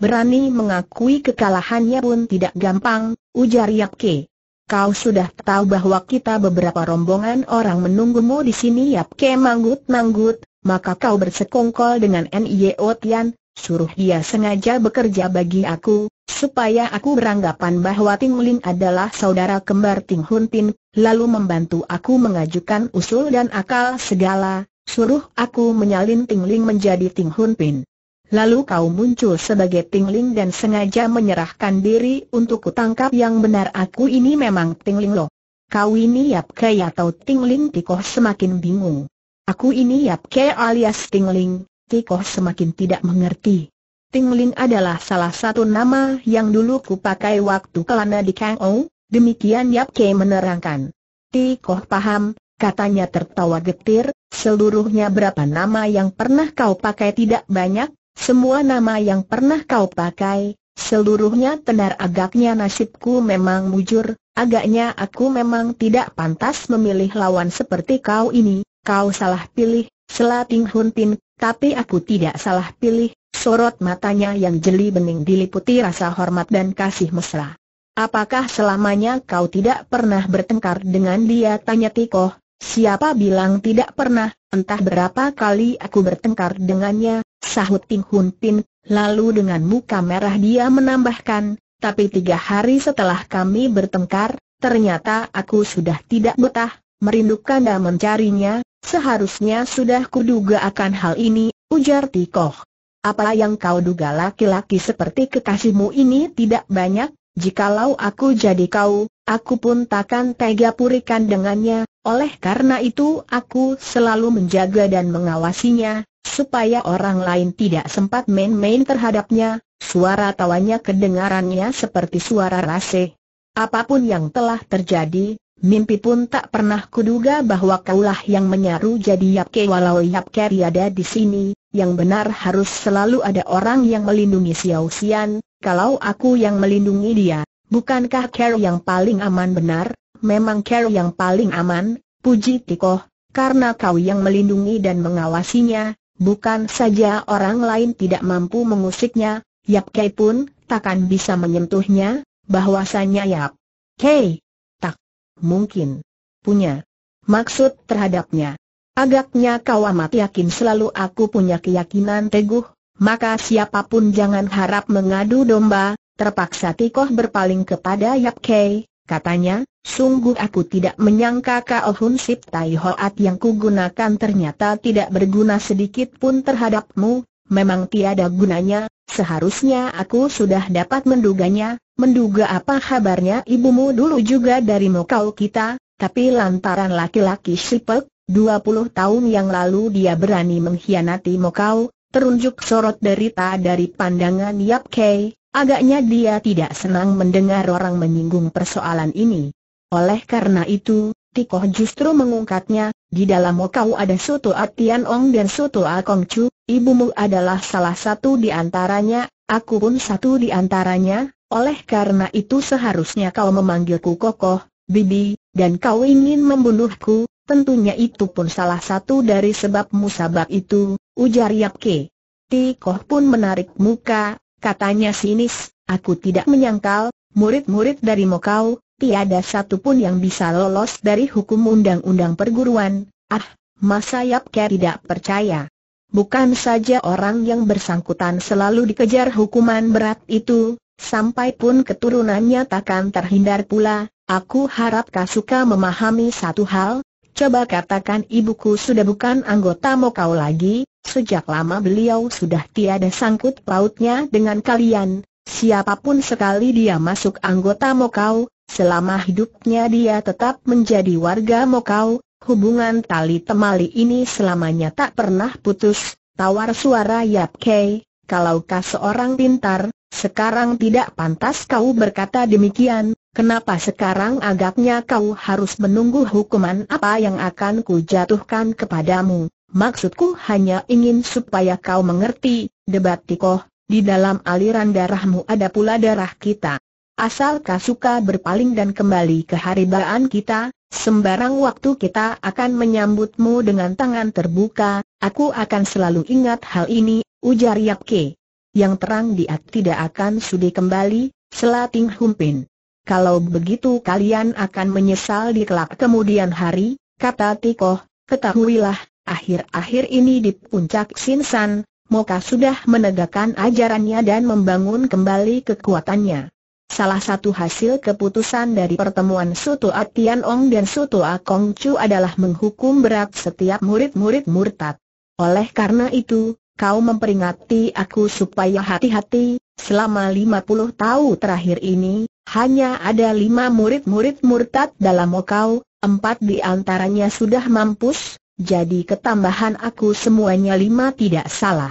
Berani mengakui kekalahannya pun tidak gampang, ujar Yap Ke. Kau sudah tahu bahwa kita beberapa rombongan orang menunggumu di sini Yap Ke manggut-manggut, maka kau bersekongkol dengan N.I.O. Tian, suruh dia sengaja bekerja bagi aku, supaya aku beranggapan bahwa Ting Ling adalah saudara kembar Ting Hun Tin, lalu membantu aku mengajukan usul dan akal segala, suruh aku menyalin Ting Ling menjadi Ting Hun Pin. Lalu kau muncul sebagai Tingling dan sengaja menyerahkan diri untuk kutangkap yang benar aku ini memang Tingling loh. Kau ini Yap Kei atau Tingling Tikoh semakin bingung. Aku ini Yap Kei alias Tingling, Tikoh semakin tidak mengerti. Tingling adalah salah satu nama yang dulu kupakai waktu kelana di Kang Ou, demikian Yap Kei menerangkan. Tikoh paham, katanya tertawa getir, seluruhnya berapa nama yang pernah kau pakai tidak banyak, semua nama yang pernah kau pakai, seluruhnya tenar agaknya nasibku memang mujur, agaknya aku memang tidak pantas memilih lawan seperti kau ini, kau salah pilih, Selating Huntin, tapi aku tidak salah pilih, sorot matanya yang jeli bening diliputi rasa hormat dan kasih mesra. Apakah selamanya kau tidak pernah bertengkar dengan dia? Tanya Tiko. siapa bilang tidak pernah, Entah berapa kali aku bertengkar dengannya, sahut Ting Hun Pin, lalu dengan muka merah dia menambahkan, tapi tiga hari setelah kami bertengkar, ternyata aku sudah tidak betah, merindukan dan mencarinya, seharusnya sudah kuduga akan hal ini, ujar Tikoh. Apa yang kau duga laki-laki seperti kekasihmu ini tidak banyak, Jikalau aku jadi kau, aku pun takkan tega purikan dengannya, oleh karena itu aku selalu menjaga dan mengawasinya, supaya orang lain tidak sempat main-main terhadapnya, suara tawanya kedengarannya seperti suara rase. Apapun yang telah terjadi, mimpi pun tak pernah kuduga bahwa kaulah yang menyaru jadi Yapke walau Yapke ada di sini, yang benar harus selalu ada orang yang melindungi Xiao Xian, kalau aku yang melindungi dia, bukankah Carol yang paling aman benar? Memang Carol yang paling aman, puji Tikoh, karena kau yang melindungi dan mengawasinya, bukan saja orang lain tidak mampu mengusiknya, Yap Kei pun takkan bisa menyentuhnya, bahwasanya Yap Kei tak mungkin punya maksud terhadapnya. Agaknya kau amat yakin selalu aku punya keyakinan teguh maka siapapun jangan harap mengadu domba, terpaksa Tikoh berpaling kepada Yap Kei, katanya, sungguh aku tidak menyangka Kao Hun Sip Tai Hoat yang kugunakan ternyata tidak berguna sedikit pun terhadapmu, memang tiada gunanya, seharusnya aku sudah dapat menduganya, menduga apa kabarnya ibumu dulu juga dari mukau kita, tapi lantaran laki-laki sipek, 20 tahun yang lalu dia berani mengkhianati mokau. Terunjuk sorot derita dari pandangan Yap Kei, agaknya dia tidak senang mendengar orang menyinggung persoalan ini. Oleh karena itu, Tikoh justru mengungkatnya, di dalam Mokau ada Soto Atian Ong dan Soto Akong Chu, ibumu adalah salah satu di antaranya, aku pun satu di antaranya, oleh karena itu seharusnya kau memanggilku Kokoh, Bibi, dan kau ingin membunuhku, tentunya itu pun salah satu dari sebabmu sebab itu, ujar Yap Ti Tikoh pun menarik muka, katanya sinis, aku tidak menyangkal, murid-murid dari Mokau, tiada satupun yang bisa lolos dari hukum undang-undang perguruan, ah, masa Ke tidak percaya. Bukan saja orang yang bersangkutan selalu dikejar hukuman berat itu, sampai pun keturunannya takkan terhindar pula, aku harap suka memahami satu hal, coba katakan ibuku sudah bukan anggota Mokau lagi, Sejak lama beliau sudah tiada sangkut pautnya dengan kalian, siapapun sekali dia masuk anggota Mokau, selama hidupnya dia tetap menjadi warga Mokau, hubungan tali temali ini selamanya tak pernah putus, tawar suara Yap Kei, kalau kau seorang pintar, sekarang tidak pantas kau berkata demikian, Kenapa sekarang agaknya kau harus menunggu hukuman apa yang akan kujatuhkan kepadamu? Maksudku hanya ingin supaya kau mengerti, debat Tikoh, di dalam aliran darahmu ada pula darah kita. Asal kau suka berpaling dan kembali ke haribaan kita, sembarang waktu kita akan menyambutmu dengan tangan terbuka, aku akan selalu ingat hal ini, ujar Yap Ke. Yang terang dia tidak akan sudi kembali, selating humpin. Kalau begitu kalian akan menyesal di kelak kemudian hari, kata Tiko. ketahuilah, Akhir-akhir ini di puncak Sinsan, Moka sudah menegakkan ajarannya dan membangun kembali kekuatannya. Salah satu hasil keputusan dari pertemuan Suto Atian Ong dan Suto Akong Chu adalah menghukum berat setiap murid-murid murtad. Oleh karena itu, kau memperingati aku supaya hati-hati, selama 50 tahun terakhir ini, hanya ada lima murid-murid murtad dalam Mokau, empat di antaranya sudah mampus, jadi ketambahan aku semuanya lima tidak salah.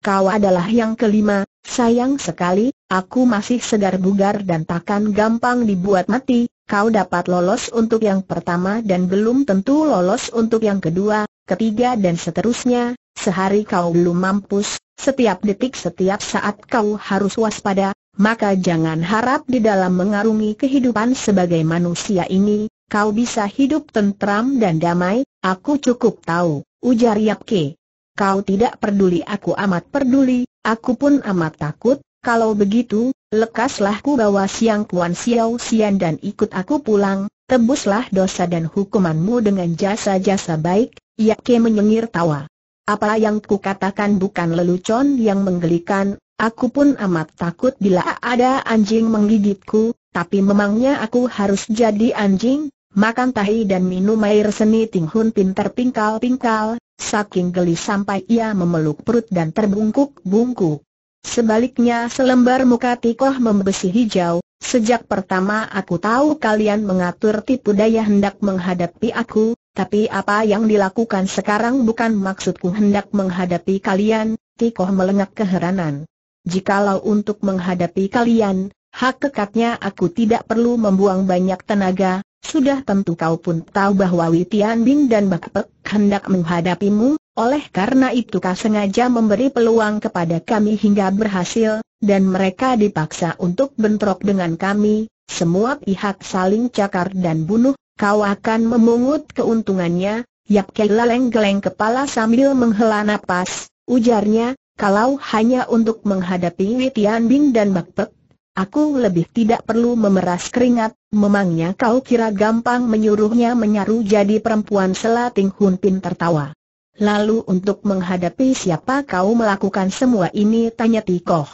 Kau adalah yang kelima, sayang sekali, aku masih segar bugar dan takkan gampang dibuat mati, kau dapat lolos untuk yang pertama dan belum tentu lolos untuk yang kedua, ketiga dan seterusnya, sehari kau belum mampus, setiap detik setiap saat kau harus waspada, maka jangan harap di dalam mengarungi kehidupan sebagai manusia ini, kau bisa hidup tentram dan damai, aku cukup tahu, ujar Yapke. Kau tidak peduli aku amat peduli, aku pun amat takut, kalau begitu, lekaslah ku bawa siang Kuan siau Sian dan ikut aku pulang, tebuslah dosa dan hukumanmu dengan jasa-jasa baik, Yapke menyengir tawa. Apa yang ku katakan bukan lelucon yang menggelikan, aku pun amat takut bila ada anjing menggigitku, tapi memangnya aku harus jadi anjing, makan tahi dan minum air seni Ting Hun pinter pingkal-pingkal, saking geli sampai ia memeluk perut dan terbungkuk-bungkuk. Sebaliknya selembar muka Tikoh membesi hijau, sejak pertama aku tahu kalian mengatur tipu daya hendak menghadapi aku, tapi apa yang dilakukan sekarang bukan maksudku hendak menghadapi kalian, Tikoh melengak keheranan. Jikalau untuk menghadapi kalian, Hak kekatnya aku tidak perlu membuang banyak tenaga, sudah tentu kau pun tahu bahwa Witian Bing dan Bakpek hendak menghadapimu, oleh karena itu kau sengaja memberi peluang kepada kami hingga berhasil, dan mereka dipaksa untuk bentrok dengan kami, semua pihak saling cakar dan bunuh, kau akan memungut keuntungannya, Yap Kei geleng kepala sambil menghela napas, ujarnya, kalau hanya untuk menghadapi Witian Bing dan Bakpek, Aku lebih tidak perlu memeras keringat, memangnya kau kira gampang menyuruhnya menyaru jadi perempuan selating Hun Pin tertawa. Lalu untuk menghadapi siapa kau melakukan semua ini tanya Tikoh.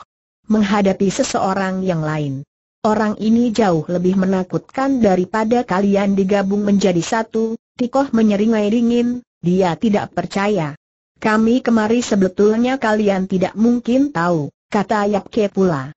Menghadapi seseorang yang lain. Orang ini jauh lebih menakutkan daripada kalian digabung menjadi satu, Tikoh menyeringai ringin. dia tidak percaya. Kami kemari sebetulnya kalian tidak mungkin tahu, kata Yapke pula.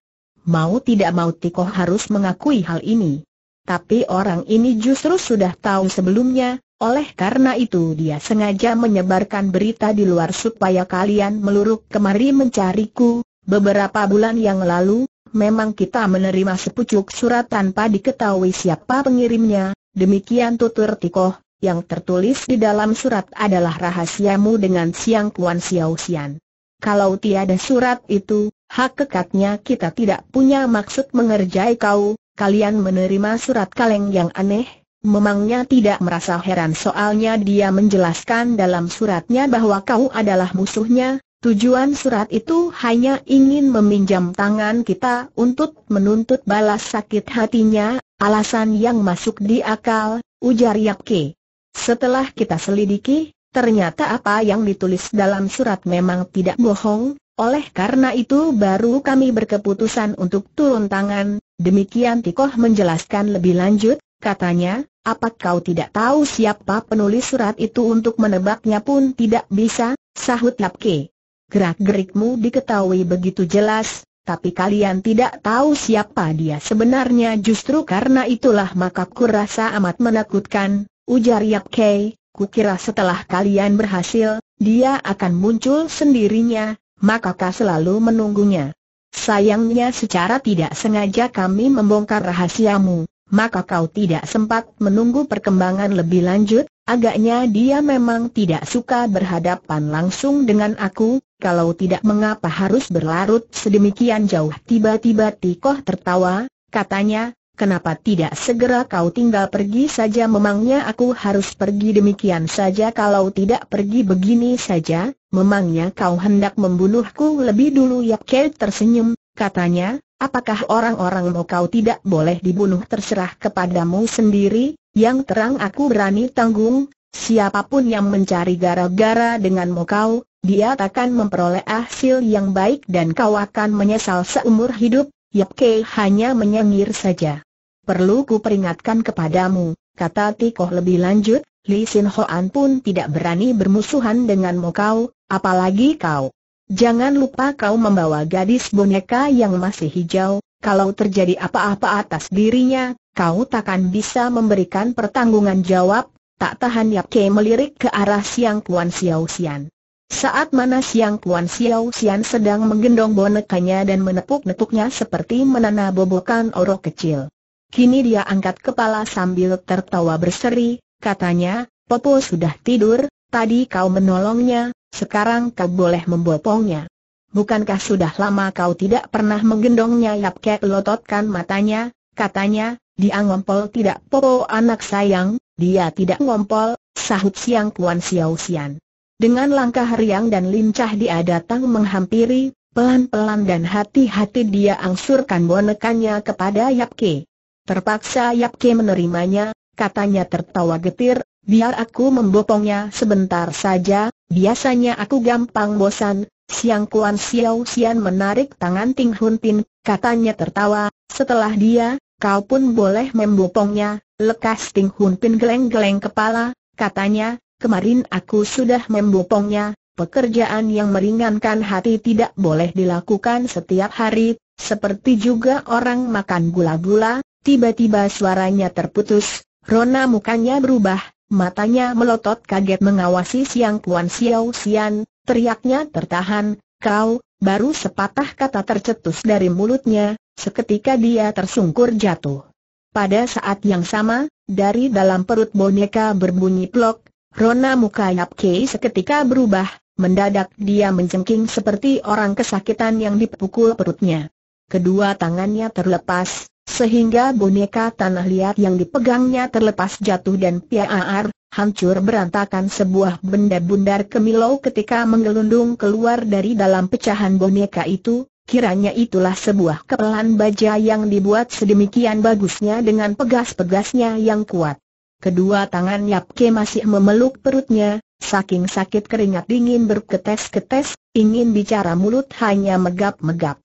Mau tidak mau Tiko harus mengakui hal ini. Tapi orang ini justru sudah tahu sebelumnya, oleh karena itu dia sengaja menyebarkan berita di luar supaya kalian meluruk kemari mencariku. Beberapa bulan yang lalu, memang kita menerima sepucuk surat tanpa diketahui siapa pengirimnya, demikian tutur Tiko. yang tertulis di dalam surat adalah rahasiamu dengan Siang Kuan Xiao Xian. Kalau tiada surat itu, Hak kekatnya kita tidak punya maksud mengerjai kau, kalian menerima surat kaleng yang aneh, memangnya tidak merasa heran soalnya dia menjelaskan dalam suratnya bahwa kau adalah musuhnya, tujuan surat itu hanya ingin meminjam tangan kita untuk menuntut balas sakit hatinya, alasan yang masuk di akal, ujar Yapke. Setelah kita selidiki, ternyata apa yang ditulis dalam surat memang tidak bohong, oleh karena itu baru kami berkeputusan untuk turun tangan, demikian Tikoh menjelaskan lebih lanjut, katanya, apa kau tidak tahu siapa penulis surat itu untuk menebaknya pun tidak bisa, sahut Lapke. Gerak-gerikmu diketahui begitu jelas, tapi kalian tidak tahu siapa dia sebenarnya justru karena itulah maka rasa amat menakutkan, ujar Yapke, kukira setelah kalian berhasil, dia akan muncul sendirinya, maka kau selalu menunggunya? Sayangnya secara tidak sengaja kami membongkar rahasiamu, maka kau tidak sempat menunggu perkembangan lebih lanjut, agaknya dia memang tidak suka berhadapan langsung dengan aku, kalau tidak mengapa harus berlarut sedemikian jauh Tiba-tiba Tikoh tertawa, katanya, Kenapa tidak segera kau tinggal pergi saja memangnya aku harus pergi demikian saja kalau tidak pergi begini saja, memangnya kau hendak membunuhku lebih dulu ya, Ke tersenyum, katanya, apakah orang-orang mau kau tidak boleh dibunuh terserah kepadamu sendiri, yang terang aku berani tanggung, siapapun yang mencari gara-gara dengan mau kau, dia takkan memperoleh hasil yang baik dan kau akan menyesal seumur hidup, Yap Kei hanya menyengir saja. Perlu ku peringatkan kepadamu, kata Tikoh lebih lanjut, Li Sin Hoan pun tidak berani bermusuhan denganmu kau, apalagi kau. Jangan lupa kau membawa gadis boneka yang masih hijau, kalau terjadi apa-apa atas dirinya, kau takkan bisa memberikan pertanggungan jawab, tak tahan Yap Ke melirik ke arah Siang Kuan Xiao Xian. Saat mana Siang Kuan Xiao Xian sedang menggendong bonekanya dan menepuk-nepuknya seperti menana bobokan orok kecil. Kini dia angkat kepala sambil tertawa berseri, katanya, Popo sudah tidur, tadi kau menolongnya, sekarang kau boleh membopongnya. Bukankah sudah lama kau tidak pernah menggendongnya Yap Kek lototkan matanya, katanya, dia ngompol tidak Popo anak sayang, dia tidak ngompol, sahut siang Kuan Xiao Xian. Dengan langkah riang dan lincah dia datang menghampiri, pelan-pelan dan hati-hati dia angsurkan bonekanya kepada Yap Kek. Terpaksa Yapke menerimanya, katanya tertawa getir, biar aku membopongnya sebentar saja, biasanya aku gampang bosan. Siang Kuan Xiao Xian menarik tangan Ting Hun Tin, katanya tertawa, setelah dia, kau pun boleh membopongnya, lekas Ting Hun Tin geleng-geleng kepala, katanya, kemarin aku sudah membopongnya, pekerjaan yang meringankan hati tidak boleh dilakukan setiap hari, seperti juga orang makan gula-gula, Tiba-tiba suaranya terputus, Rona mukanya berubah, matanya melotot kaget mengawasi Siang Kuan Xiao Xian, teriaknya tertahan, kau, baru sepatah kata tercetus dari mulutnya, seketika dia tersungkur jatuh. Pada saat yang sama, dari dalam perut boneka berbunyi plok, Rona muka Yap Kei seketika berubah, mendadak dia menjengking seperti orang kesakitan yang dipukul perutnya. Kedua tangannya terlepas, sehingga boneka tanah liat yang dipegangnya terlepas jatuh dan piaar, hancur berantakan sebuah benda bundar kemilau ketika menggelundung keluar dari dalam pecahan boneka itu, kiranya itulah sebuah kepelan baja yang dibuat sedemikian bagusnya dengan pegas-pegasnya yang kuat. Kedua tangan Yapke masih memeluk perutnya, saking sakit keringat dingin berketes-ketes, ingin bicara mulut hanya megap-megap.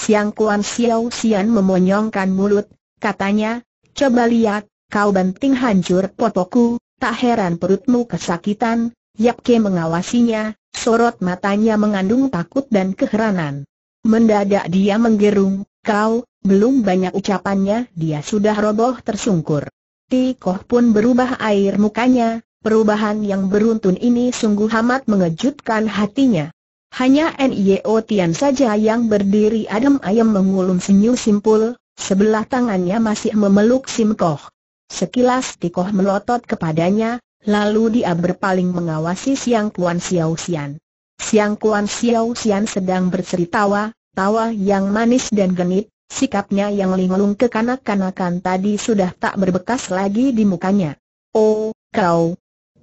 Siang Kuan Xiao Xian memonyongkan mulut, katanya, coba lihat, kau banting hancur potoku. tak heran perutmu kesakitan, Yap Ke mengawasinya, sorot matanya mengandung takut dan keheranan. Mendadak dia menggerung, kau, belum banyak ucapannya dia sudah roboh tersungkur. Tikoh pun berubah air mukanya, perubahan yang beruntun ini sungguh amat mengejutkan hatinya. Hanya Nio Tian saja yang berdiri adem ayem mengulum senyum simpul, sebelah tangannya masih memeluk Sim Koh. Sekilas Tikoh melotot kepadanya, lalu dia berpaling mengawasi Siang Kuan Xiao Xian. Siang Kuan Xiao Xian sedang berceritawa, tawa yang manis dan genit, sikapnya yang linglung kekanak-kanakan tadi sudah tak berbekas lagi di mukanya. Oh, kau!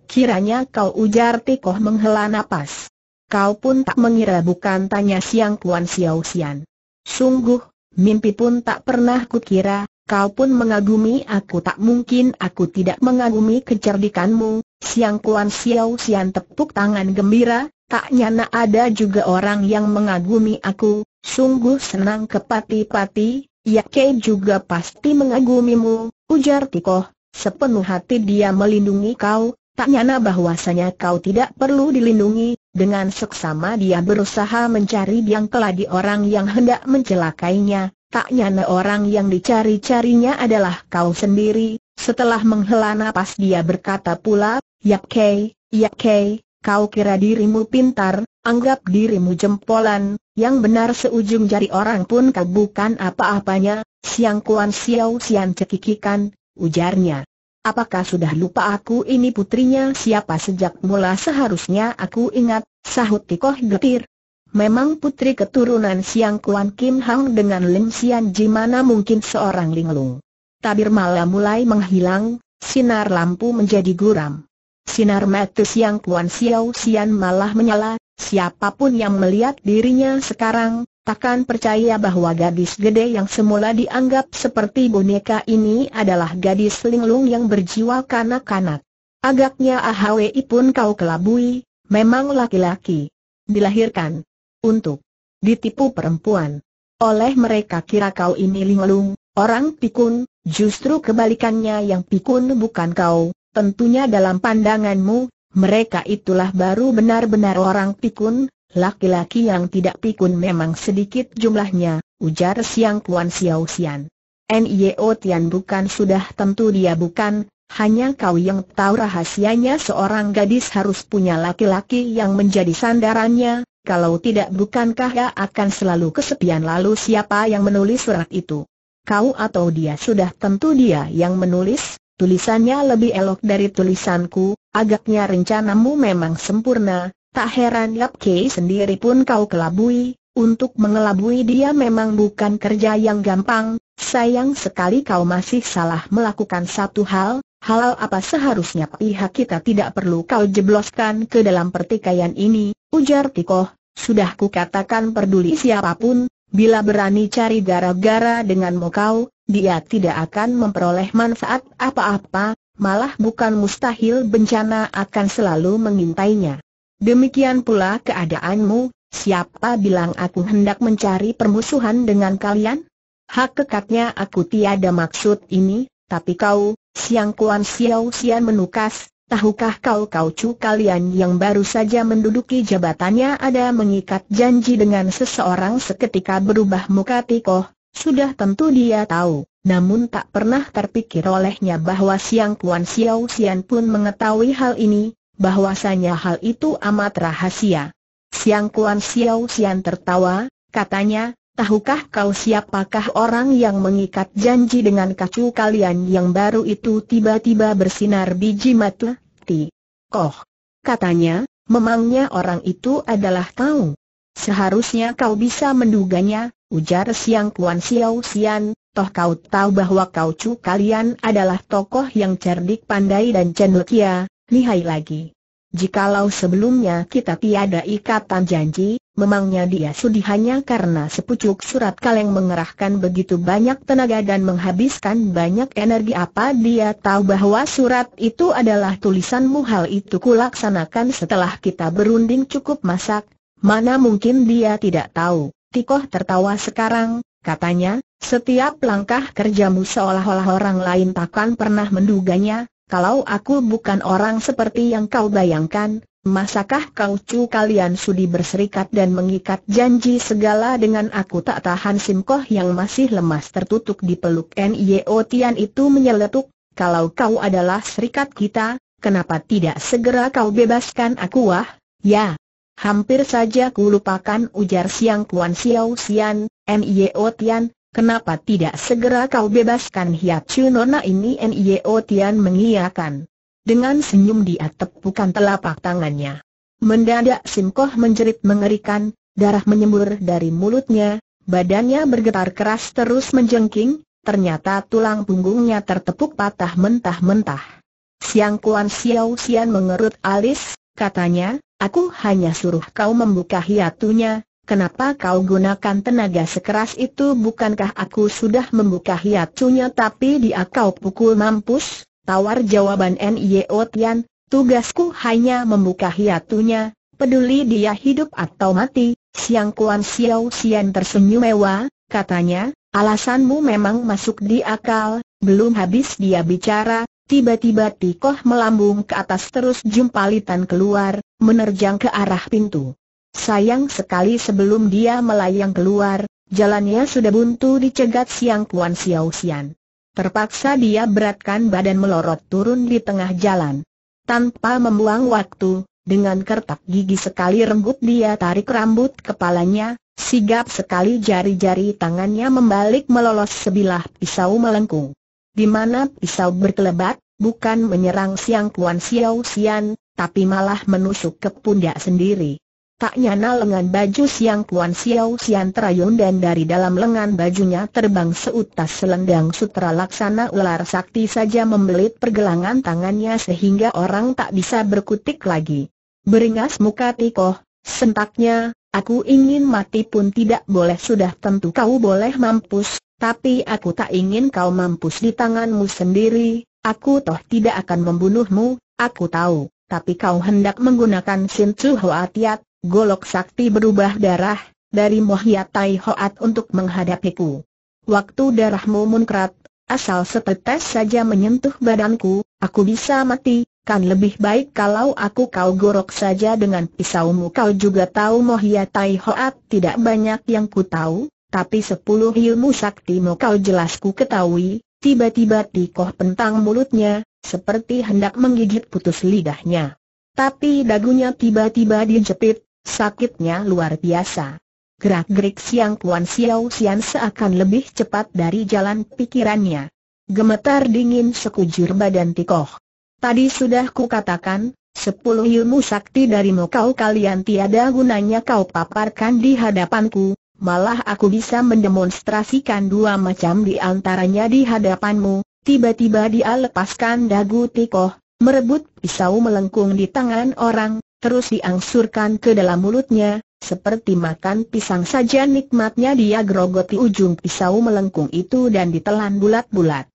Kiranya kau ujar Tikoh menghela napas. Kau pun tak mengira bukan tanya siang Kuan Xiao Xian. Sungguh, mimpi pun tak pernah kukira, kau pun mengagumi aku tak mungkin aku tidak mengagumi kecerdikanmu. Siang Kuan Xiao Xian tepuk tangan gembira, tak nyana ada juga orang yang mengagumi aku, sungguh senang kepati-pati, ya ke juga pasti mengagumimu, ujar Tiko. Sepenuh hati dia melindungi kau, Tak nyana bahwasanya kau tidak perlu dilindungi, dengan seksama dia berusaha mencari biang keladi orang yang hendak mencelakainya, tak nyana orang yang dicari-carinya adalah kau sendiri, setelah menghela napas dia berkata pula, Yap Kei, Yap Kei, kau kira dirimu pintar, anggap dirimu jempolan, yang benar seujung jari orang pun kau bukan apa-apanya, Siang Kuan siau Sian cekikikan, ujarnya. Apakah sudah lupa aku ini putrinya siapa sejak mula seharusnya aku ingat, sahut Tikoh getir. Memang putri keturunan Siang Kuan Kim Hang dengan Lim Sian Ji mana mungkin seorang linglung. Tabir malam mulai menghilang, sinar lampu menjadi guram. Sinar mata Siang Kuan Siau Sian malah menyala, siapapun yang melihat dirinya sekarang, takkan percaya bahwa gadis gede yang semula dianggap seperti boneka ini adalah gadis linglung yang berjiwa kanak-kanak. Agaknya AHWI pun kau kelabui, memang laki-laki. Dilahirkan. Untuk. Ditipu perempuan. Oleh mereka kira kau ini linglung, orang pikun, justru kebalikannya yang pikun bukan kau. Tentunya dalam pandanganmu, mereka itulah baru benar-benar orang pikun, laki-laki yang tidak pikun memang sedikit jumlahnya, ujar Siang Kuan Xiao Xian. Nio e Tian bukan sudah tentu dia bukan, hanya kau yang tahu rahasianya seorang gadis harus punya laki-laki yang menjadi sandarannya, kalau tidak bukankah ia akan selalu kesepian lalu siapa yang menulis surat itu? Kau atau dia sudah tentu dia yang menulis, tulisannya lebih elok dari tulisanku, agaknya rencanamu memang sempurna, Tak heran Yap Ke sendiri pun kau kelabui, untuk mengelabui dia memang bukan kerja yang gampang, sayang sekali kau masih salah melakukan satu hal, hal apa seharusnya pihak kita tidak perlu kau jebloskan ke dalam pertikaian ini, ujar Tiko. sudah ku katakan peduli siapapun, bila berani cari gara-gara denganmu kau, dia tidak akan memperoleh manfaat apa-apa, malah bukan mustahil bencana akan selalu mengintainya. Demikian pula keadaanmu, siapa bilang aku hendak mencari permusuhan dengan kalian? Hak kekatnya aku tiada maksud ini, tapi kau, Siang Kuan siau Xian menukas, tahukah kau kau cu kalian yang baru saja menduduki jabatannya ada mengikat janji dengan seseorang seketika berubah muka tikoh, sudah tentu dia tahu, namun tak pernah terpikir olehnya bahwa Siang Kuan Xiao Xian pun mengetahui hal ini, bahwasanya hal itu amat rahasia. Siang Kuan Xiao Xian tertawa, katanya, tahukah kau siapakah orang yang mengikat janji dengan kacu kalian yang baru itu tiba-tiba bersinar biji mata? Ti. Koh. Katanya, memangnya orang itu adalah kau. Seharusnya kau bisa menduganya, ujar Siang Kuan Xiao Xian, toh kau tahu bahwa kau cu kalian adalah tokoh yang cerdik pandai dan cendekia, lihai lagi. Jikalau sebelumnya kita tiada ikatan janji, memangnya dia sudi hanya karena sepucuk surat kaleng mengerahkan begitu banyak tenaga dan menghabiskan banyak energi apa dia tahu bahwa surat itu adalah tulisanmu hal itu kulaksanakan setelah kita berunding cukup masak, mana mungkin dia tidak tahu. Tikoh tertawa sekarang, katanya, setiap langkah kerjamu seolah-olah orang lain takkan pernah menduganya, kalau aku bukan orang seperti yang kau bayangkan, masakah kau cu kalian sudi berserikat dan mengikat janji segala dengan aku tak tahan Simkoh yang masih lemas tertutup di peluk Nio Tian itu menyeletuk, kalau kau adalah serikat kita, kenapa tidak segera kau bebaskan aku wah, ya. Hampir saja ku lupakan ujar Siang Kuan Xiao Xian, Nio Tian, Kenapa tidak segera kau bebaskan hiat Nona ini? Nio Tian mengiyakan. Dengan senyum dia tepukan telapak tangannya. Mendadak Sim Koh menjerit mengerikan, darah menyembur dari mulutnya, badannya bergetar keras terus menjengking, ternyata tulang punggungnya tertepuk patah mentah-mentah. Siang Kuan Xiao Xian mengerut alis, katanya, aku hanya suruh kau membuka hiatunya, Kenapa kau gunakan tenaga sekeras itu bukankah aku sudah membuka hiacunya tapi dia kau pukul mampus? Tawar jawaban N.I.O. Tian, tugasku hanya membuka hiatunya, peduli dia hidup atau mati. Siang Kuan Xiao Xian tersenyum mewah, katanya, alasanmu memang masuk di akal, belum habis dia bicara, tiba-tiba Tikoh melambung ke atas terus jumpalitan keluar, menerjang ke arah pintu. Sayang sekali sebelum dia melayang keluar, jalannya sudah buntu dicegat siang Kuan Xiao Xian. Terpaksa dia beratkan badan melorot turun di tengah jalan. Tanpa membuang waktu, dengan kertak gigi sekali renggut dia tarik rambut kepalanya, sigap sekali jari-jari tangannya membalik melolos sebilah pisau melengkung. Di mana pisau berkelebat, bukan menyerang siang Kuan Xiao Xian, tapi malah menusuk ke pundak sendiri. Tak nyana lengan baju siang Kuan Xiao Xian terayun dan dari dalam lengan bajunya terbang seutas selendang sutra laksana ular sakti saja membelit pergelangan tangannya sehingga orang tak bisa berkutik lagi. Beringas muka Tikoh, sentaknya, aku ingin mati pun tidak boleh sudah tentu kau boleh mampus, tapi aku tak ingin kau mampus di tanganmu sendiri, aku toh tidak akan membunuhmu, aku tahu, tapi kau hendak menggunakan Sin Chu Hoa Tiat, Golok sakti berubah darah, dari Mohya Tai Hoat untuk menghadapiku. Waktu darahmu munkrat, asal setetes saja menyentuh badanku, aku bisa mati, kan lebih baik kalau aku kau gorok saja dengan pisaumu kau juga tahu Mohya Tai Hoat tidak banyak yang ku tahu, tapi sepuluh ilmu saktimu kau jelas ku ketahui, tiba-tiba tikoh pentang mulutnya, seperti hendak menggigit putus lidahnya. Tapi dagunya tiba-tiba dijepit, Sakitnya luar biasa. Gerak-gerik siang Kuan Xiao Xian seakan lebih cepat dari jalan pikirannya. Gemetar dingin sekujur badan Tikoh. Tadi sudah kukatakan, sepuluh ilmu sakti dari kau kalian tiada gunanya kau paparkan di hadapanku, malah aku bisa mendemonstrasikan dua macam di antaranya di hadapanmu. Tiba-tiba dia lepaskan dagu Tikoh, merebut pisau melengkung di tangan orang, terus diangsurkan ke dalam mulutnya, seperti makan pisang saja nikmatnya dia gerogoti ujung pisau melengkung itu dan ditelan bulat-bulat.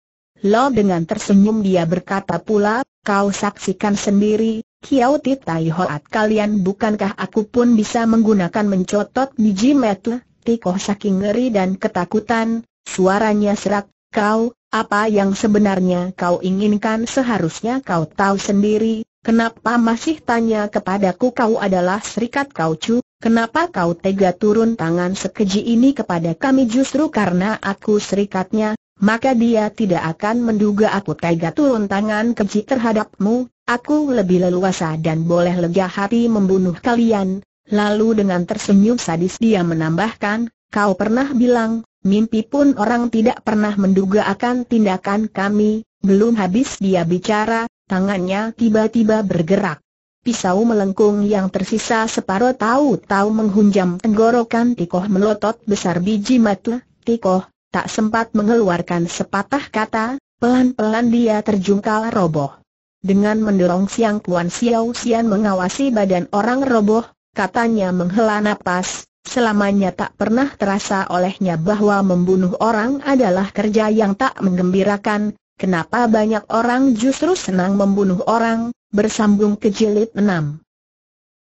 Lo dengan tersenyum dia berkata pula, kau saksikan sendiri, kiau Titai Hoat kalian bukankah aku pun bisa menggunakan mencotot biji metu, Tikoh saking ngeri dan ketakutan, suaranya serak, kau, apa yang sebenarnya kau inginkan seharusnya kau tahu sendiri, Kenapa masih tanya kepadaku kau adalah serikat kau cu, kenapa kau tega turun tangan sekeji ini kepada kami justru karena aku serikatnya, maka dia tidak akan menduga aku tega turun tangan keji terhadapmu, aku lebih leluasa dan boleh lega hati membunuh kalian. Lalu dengan tersenyum sadis dia menambahkan, kau pernah bilang, mimpi pun orang tidak pernah menduga akan tindakan kami, belum habis dia bicara, tangannya tiba-tiba bergerak. Pisau melengkung yang tersisa separuh tahu-tahu menghunjam tenggorokan Tikoh melotot besar biji mata, Tikoh, tak sempat mengeluarkan sepatah kata, pelan-pelan dia terjungkal roboh. Dengan mendorong siang Kuan Xiao Xian mengawasi badan orang roboh, katanya menghela napas, selamanya tak pernah terasa olehnya bahwa membunuh orang adalah kerja yang tak menggembirakan, Kenapa banyak orang justru senang membunuh orang, bersambung ke jilid 6.